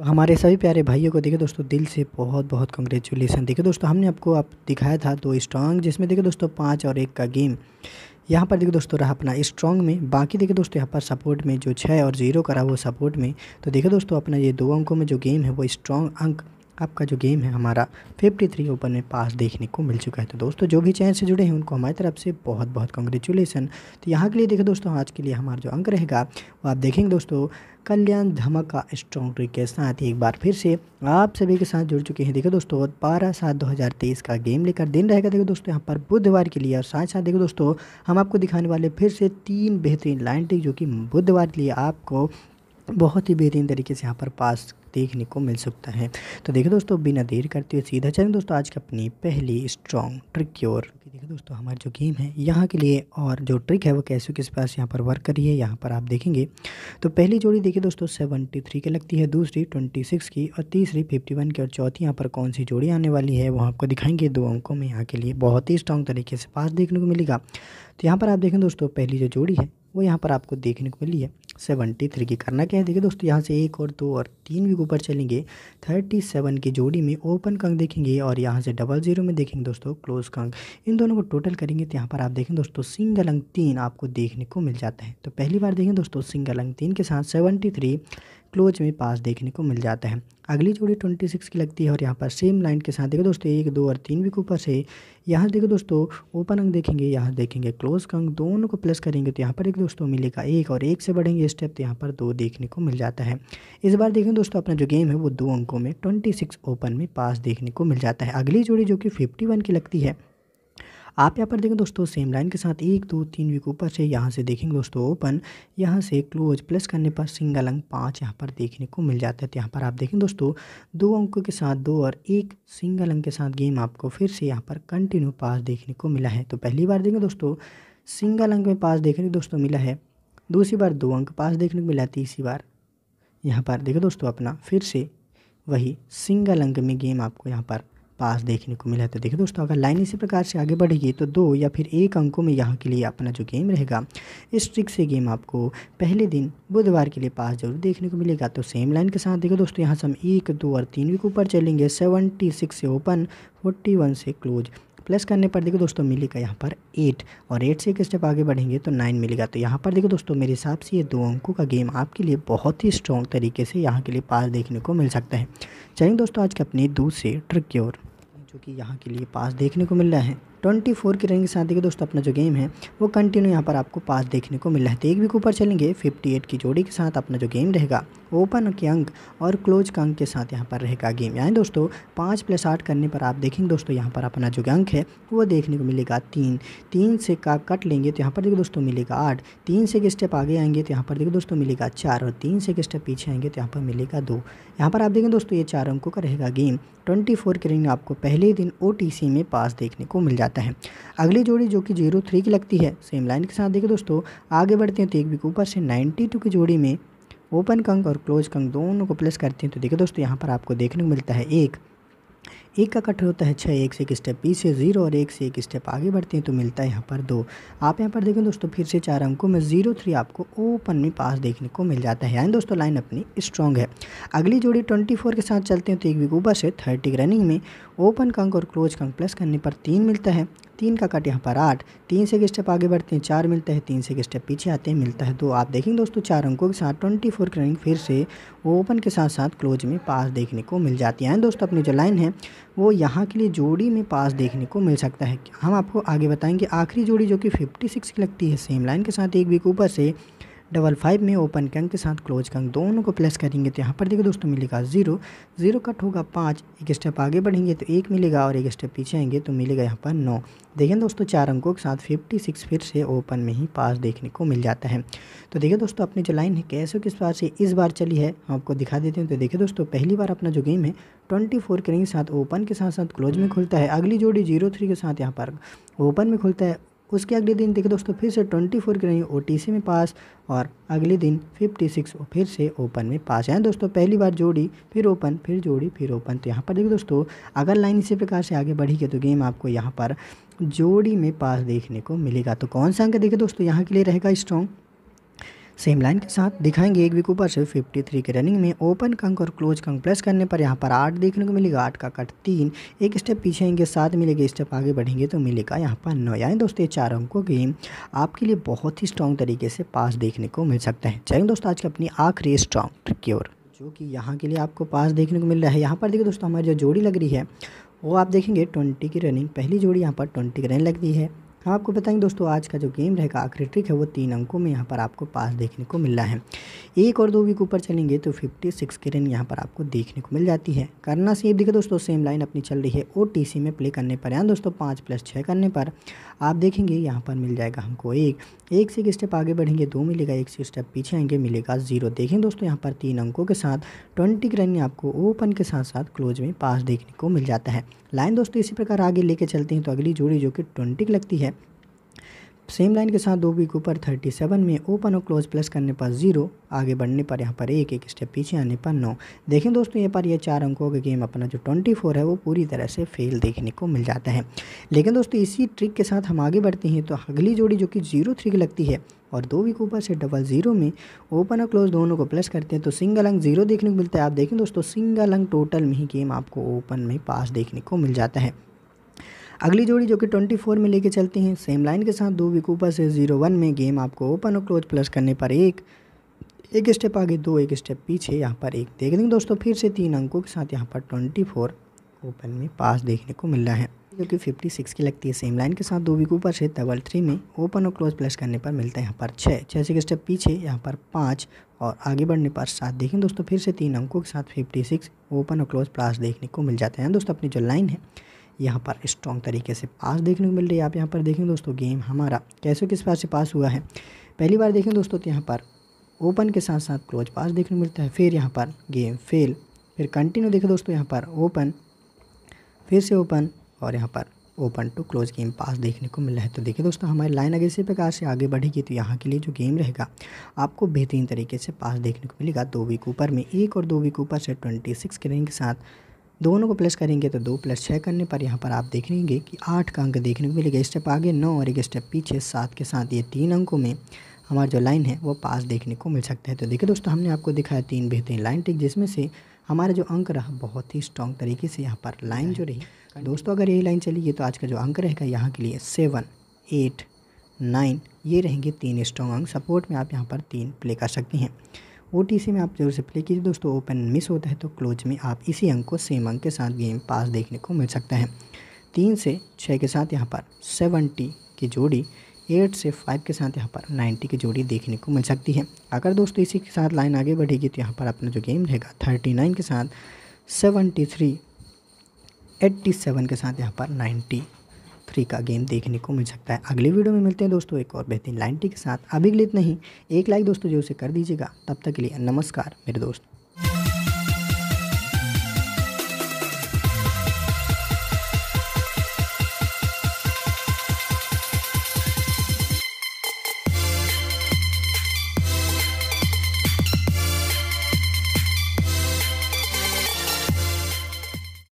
तो हमारे सभी प्यारे भाइयों को देखे दोस्तों दिल से बहुत बहुत कंग्रेचुलेसन देखे दोस्तों हमने आपको आप दिखाया था दो स्ट्रांग जिसमें देखे दोस्तों पाँच और एक का गेम यहाँ पर देखिए दोस्तों रहा अपना स्ट्रॉन्ग में बाकी देखिए दोस्तों यहाँ पर सपोर्ट में जो छः और जीरो करा रहा वो सपोर्ट में तो देखिए दोस्तों अपना ये दो अंकों में जो गेम है वो स्ट्रॉन्ग अंक आपका जो गेम है हमारा 53 ओवर में पास देखने को मिल चुका है तो दोस्तों जो भी चैनल से जुड़े हैं उनको हमारी तरफ से बहुत बहुत कंग्रेचुलेसन तो यहाँ के लिए देखो दोस्तों आज के लिए हमारा जो अंक रहेगा वो आप देखेंगे दोस्तों कल्याण का स्ट्रॉन्ग ट्रिक के साथ एक बार फिर से आप सभी के साथ जुड़ चुके हैं देखो दोस्तों बारह सात दो हज़ार तेईस का गेम लेकर दिन रहेगा देखो दोस्तों यहाँ पर बुधवार के लिए और साथ साथ देखो दोस्तों हम आपको दिखाने वाले फिर से तीन बेहतरीन लाइन ट्रिक जो कि बुधवार के लिए आपको बहुत ही बेहतरीन तरीके से यहाँ पर पास देखने को मिल सकता है तो देखिए दोस्तों बिना देर करते हुए सीधा चलें दोस्तों आज की अपनी पहली स्ट्रॉन्ग ट्रिक की ओर देखिए दोस्तों हमारी जो गेम है यहाँ के लिए और जो ट्रिक है वो कैसे किस पास यहाँ पर वर्क करी है यहाँ पर आप देखेंगे तो पहली जोड़ी देखिए दोस्तों सेवेंटी थ्री की लगती है दूसरी ट्वेंटी सिक्स की और तीसरी फिफ्टी वन की और चौथी यहाँ पर कौन सी जोड़ी आने वाली है वो आपको दिखाएंगे दो अंकों में यहाँ के लिए बहुत ही स्ट्रॉन्ग तरीके से पास देखने को मिलेगा तो यहाँ पर आप देखें दोस्तों पहली जो जोड़ी है वो यहाँ पर आपको देखने को मिली है सेवेंटी थ्री की करना क्या है देखिए दोस्तों यहाँ से एक और दो और तीन वीक ऊपर चलेंगे थर्टी सेवन की जोड़ी में ओपन कंग देखेंगे और यहाँ से डबल जीरो में देखेंगे दोस्तों क्लोज कंग इन दोनों को टोटल करेंगे तो यहाँ पर आप देखें दोस्तों सिंगल अंक तीन आपको देखने को मिल जाता है तो पहली बार देखें दोस्तों सिंगल अंक तीन के साथ सेवेंटी थ्री क्लोज में पास देखने को मिल जाता है अगली जोड़ी ट्वेंटी सिक्स की लगती है और यहाँ पर सेम लाइन के साथ देखो दोस्तों एक दो और तीन भी ऊपर से यहाँ देखो दोस्तों ओपन अंक देखेंगे यहाँ देखेंगे क्लोज का अंक दोनों को प्लस करेंगे तो यहाँ पर एक दोस्तों मिलेगा एक और एक से बढ़ेंगे स्टेप तो यहाँ पर दो देखने को मिल जाता है इस बार देखें दोस्तों अपना जो गेम है वो दो अंकों में ट्वेंटी सिक्स ओपन में पास देखने को मिल जाता है अगली जोड़ी जो कि फिफ्टी वन की लगती है आप यहाँ पर देखें दोस्तों सेम लाइन के साथ एक दो तीन वीक ऊपर से यहाँ से देखेंगे दोस्तों ओपन यहाँ से क्लोज प्लस करने पर सिंगल अंक पाँच यहाँ पर देखने को मिल जाता है तो यहाँ पर आप देखें दोस्तों दो अंकों के साथ दो और एक सिंगल अंक के साथ गेम आपको फिर से यहाँ पर कंटिन्यू पास देखने को मिला है तो पहली बार देखें दोस्तों सिंगल अंक में पास देखने को दोस्तों मिला है दूसरी बार दो अंक पास देखने को मिला है तीसरी बार यहाँ पर देखो दोस्तों अपना फिर से वही सिंगल अंक में गेम आपको यहाँ पर पास देखने को मिला था तो देखिए दोस्तों अगर लाइन इसी प्रकार से आगे बढ़ेगी तो दो या फिर एक अंकों में यहाँ के लिए अपना जो गेम रहेगा इस ट्रिक से गेम आपको पहले दिन बुधवार के लिए पास जरूर देखने को मिलेगा तो सेम लाइन के साथ देखो दोस्तों यहाँ से हम एक दो और तीन वीक ऊपर चलेंगे सेवेंटी सिक्स से ओपन फोर्टी वन से क्लोज प्लस करने पर देखो दोस्तों मिलेगा यहाँ पर एट और एट से एक स्टेप आगे बढ़ेंगे तो नाइन मिलेगा तो यहाँ पर देखो दोस्तों मेरे हिसाब से ये दो अंकों का गेम आपके लिए बहुत ही स्ट्रॉन्ग तरीके से यहाँ के लिए पास देखने को मिल सकता है चलिए दोस्तों आज के अपनी दूसरे ट्रिक की ओर जो कि यहाँ के लिए पास देखने को मिल रहा है ट्वेंटी फोर की रनिंग के साथ देखिए दोस्तों अपना जो गेम है वो कंटिन्यू यहाँ पर आपको पास देखने को मिल रहा है तो एक भी ऊपर चलेंगे फिफ्टी एट की जोड़ी के साथ अपना जो गेम रहेगा ओपन के अंक और क्लोज का अंक के साथ यहाँ पर रहेगा गेम यानी दोस्तों पाँच प्लस आठ करने पर आप देखेंगे दोस्तों यहाँ पर अपना जो अंक है वो देखने को मिलेगा तीन तीन से का कट लेंगे तो यहाँ पर देखो दोस्तों मिलेगा आठ तीन से एक स्टेप आगे आएंगे तो यहाँ पर देखो दोस्तों मिलेगा चार और तीन से एक स्टेप पीछे आएंगे तो यहाँ पर मिलेगा दो यहाँ पर आप देखें दोस्तों ये चार अंकों का रहेगा गेम ट्वेंटी फोर के रिंग आपको पहले दिन ओ में पास देखने को मिल जाता है अगली जोड़ी जो कि जीरो थ्री की लगती है सेम लाइन के साथ देखें दोस्तों आगे बढ़ते हैं तो एक वीक ऊपर से नाइन्टी टू की जोड़ी में ओपन कंग और क्लोज कंग दोनों को प्लस करते हैं तो देखिए दोस्तों यहाँ पर आपको देखने को मिलता है एक एक का कट होता है छः एक से एक स्टेप पीछे जीरो और एक से एक स्टेप आगे बढ़ते हैं तो मिलता है यहाँ पर दो आप यहाँ पर देखें दोस्तों फिर से चार अंकों में जीरो थ्री आपको ओपन में पास देखने को मिल जाता है यानी दोस्तों लाइन अपनी स्ट्रॉन्ग है अगली जोड़ी ट्वेंटी फोर के साथ चलते हैं तो एक वीक ऊपर से थर्टी रनिंग में ओपन कंक और क्लोज कंक प्लस करने पर तीन मिलता है तीन का कट यहाँ पर आठ तीन से एक स्टेप आगे बढ़ते हैं चार मिलता है तीन से एक स्टेप पीछे आते हैं मिलता है दो आप देखेंगे दोस्तों चार अंकों के साथ ट्वेंटी फोर की रनिंग फिर से ओपन के साथ साथ क्लोज में पास देखने को मिल जाती है दोस्तों अपनी जो लाइन है वो यहाँ के लिए जोड़ी में पास देखने को मिल सकता है हम आपको आगे बताएंगे आखिरी जोड़ी जो कि 56 की लगती है सेम लाइन के साथ एक वीक ऊपर से डबल फाइव में ओपन कंग के साथ क्लोज कंग दोनों को प्लस करेंगे तो यहाँ पर देखिए दोस्तों मिलेगा जीरो जीरो कट होगा पाँच एक स्टेप आगे बढ़ेंगे तो एक मिलेगा और एक स्टेप पीछे आएंगे तो मिलेगा यहाँ पर नौ देखें दोस्तों चार अंकों के साथ फिफ्टी सिक्स फिर से ओपन में ही पास देखने को मिल जाता है तो देखिए दोस्तों अपनी जो लाइन है कैसे किस बार से इस बार चली है हम आपको दिखा देते हैं तो देखिए दोस्तों पहली बार अपना जो गेम है ट्वेंटी फोर के रिंग साथ ओपन के साथ साथ क्लोज में खुलता है अगली जोड़ी जीरो थ्री के साथ यहाँ पर ओपन में खुलता है उसके अगले दिन देखें दोस्तों फिर से ट्वेंटी फोर की रही ओ में पास और अगले दिन फिफ्टी सिक्स फिर से ओपन में पास आए दोस्तों पहली बार जोड़ी फिर ओपन फिर जोड़ी फिर ओपन तो यहाँ पर देखो दोस्तों अगर लाइन इसी प्रकार से आगे बढ़ी है तो गेम आपको यहाँ पर जोड़ी में पास देखने को मिलेगा तो कौन सा अंक देखे दोस्तों यहाँ के लिए रहेगा स्ट्रॉन्ग सेम लाइन के साथ दिखाएंगे एक वीक ऊपर से 53 के रनिंग में ओपन कंक और क्लोज कंक प्लस करने पर यहाँ पर आठ देखने को मिलेगा आठ का कट तीन एक स्टेप पीछे आएंगे सात मिलेगा स्टेप आगे बढ़ेंगे तो मिलेगा यहाँ पर नौ यानी दोस्तों ये चार अंकों की आपके लिए बहुत ही स्ट्रॉन्ग तरीके से पास देखने को मिल सकता है चाहेंगे दोस्तों आज की अपनी आखिरी स्ट्रॉन्ग ट्रिक की ओर जो कि यहाँ के लिए आपको पास देखने को मिल रहा है यहाँ पर देखिए दोस्तों हमारी जो जोड़ी लग रही है वो आप देखेंगे ट्वेंटी की रनिंग पहली जोड़ी यहाँ पर ट्वेंटी की रनिंग रही है आपको बताएंगे दोस्तों आज का जो गेम रहेगा आखिरी ट्रिक है वो तीन अंकों में यहाँ पर आपको पास देखने को मिल रहा है एक और दो वीक ऊपर चलेंगे तो फिफ्टी सिक्स की रन यहाँ पर आपको देखने को मिल जाती है करना सेम देखिए दोस्तों सेम लाइन अपनी चल रही है ओ में प्ले करने पर यहाँ दोस्तों पाँच प्लस छः करने पर आप देखेंगे यहाँ पर मिल जाएगा हमको एक एक से एक स्टेप आगे बढ़ेंगे दो मिलेगा एक से स्टेप पीछे आएंगे मिलेगा जीरो देखें दोस्तों यहाँ पर तीन अंकों के साथ ट्वेंटी रन आपको ओपन के साथ साथ क्लोज में पास देखने को मिल जाता है लाइन दोस्तों इसी प्रकार आगे लेके चलते हैं तो अगली जोड़ी जो कि ट्वेंटी की लगती है सेम लाइन के साथ दो वीक ऊपर थर्टी सेवन में ओपन और क्लोज प्लस करने पर जीरो आगे बढ़ने पर यहाँ पर एक एक स्टेप पीछे आने पर नौ देखें दोस्तों यहाँ पर ये चार अंकों का गेम अपना जो ट्वेंटी फोर है वो पूरी तरह से फेल देखने को मिल जाता है लेकिन दोस्तों इसी ट्रिक के साथ हम आगे बढ़ते हैं तो अगली जोड़ी जो कि जीरो थ्री की लगती है और दो वीक ऊपर से डबल जीरो में ओपन और क्लोज दोनों को प्लस करते हैं तो सिंगल अंक जीरो देखने को मिलता है आप देखें दोस्तों सिंगल अंक टोटल में ही गेम आपको ओपन में पास देखने को मिल जाता है अगली जोड़ी जो कि 24 में लेके चलती हैं सेम लाइन के साथ दो विकूपर से जीरो वन में गेम आपको ओपन और क्लोज प्लस करने पर एक एक स्टेप आगे दो एक स्टेप पीछे यहाँ पर एक देख लेंगे दोस्तों फिर से तीन अंकों के साथ यहाँ पर ट्वेंटी फोर ओपन में पास देखने को मिल रहा है जो कि फिफ्टी सिक्स की लगती है सेम लाइन के साथ दो विकूपर से डबल थ्री में ओपन और क्लोज प्लस करने पर मिलता है यहाँ पर छः छः से स्टेप पीछे यहाँ पर पाँच और आगे बढ़ने पर सात देखें दोस्तों फिर से तीन अंकों के साथ फिफ्टी सिक्स ओपन और क्लोज प्लस देखने को मिल जाते हैं दोस्तों अपनी जो लाइन है यहाँ पर स्ट्रॉन्ग तरीके से पास देखने को मिल रही है आप यहाँ पर देखें दोस्तों गेम हमारा कैसे किस पास से पास हुआ है पहली बार देखें दोस्तों तो यहाँ पर ओपन के साथ साथ क्लोज पास देखने को मिलता है फिर यहाँ पर गेम फेल फिर कंटिन्यू देखें दोस्तों यहाँ पर ओपन फिर से ओपन और यहाँ पर open to close game pass देखने को मिल रहा है तो देखिए दोस्तों हमारी लाइन अगर इसी प्रकार से आगे बढ़ेगी तो यहाँ के लिए जो गेम रहेगा आपको बेहतरीन तरीके से पास देखने को मिलेगा दो वीक ऊपर में एक और दो वीक ऊपर से ट्वेंटी सिक्स के रैंक के साथ दोनों को प्लस करेंगे तो दो प्लस छः करने पर यहाँ पर आप देखेंगे कि आठ का अंक देखने को मिलेगा स्टेप आगे नौ और एक स्टेप पीछे सात के साथ ये तीन अंकों में हमारा जो लाइन है वो पास देखने को मिल सकता है तो देखिए दोस्तों हमने आपको दिखाया तीन बेहतरीन लाइन टिक जिसमें से हमारा जो अंक रहा बहुत ही स्ट्रॉन्ग तरीके से यहाँ पर लाइन जो रही दोस्तों अगर यही लाइन चली तो आज का जो अंक रहेगा यहाँ के लिए सेवन एट नाइन ये रहेंगे तीन स्ट्रॉन्ग अंक सपोर्ट में आप यहाँ पर तीन प्ले कर सकती हैं ओ में आप जरूर से प्ले कीजिए दोस्तों ओपन मिस होता है तो क्लोज में आप इसी अंक को सेम अंक के साथ गेम पास देखने को मिल सकता है तीन से छः के साथ यहाँ पर सेवेंटी की जोड़ी एट से फाइव के साथ यहाँ पर नाइन्टी की जोड़ी देखने को मिल सकती है अगर दोस्तों इसी के साथ लाइन आगे बढ़ेगी तो यहाँ पर अपना जो गेम रहेगा थर्टी नाइन के साथ सेवनटी थ्री एट्टी सेवन के साथ यहाँ पर नाइन्टी थ्री का गेम देखने को मिल सकता है अगली वीडियो में मिलते हैं दोस्तों एक और बेहतरीन लाइन टी के साथ अभी के लिए इतना ही एक लाइक दोस्तों जो उसे कर दीजिएगा तब तक के लिए नमस्कार मेरे दोस्त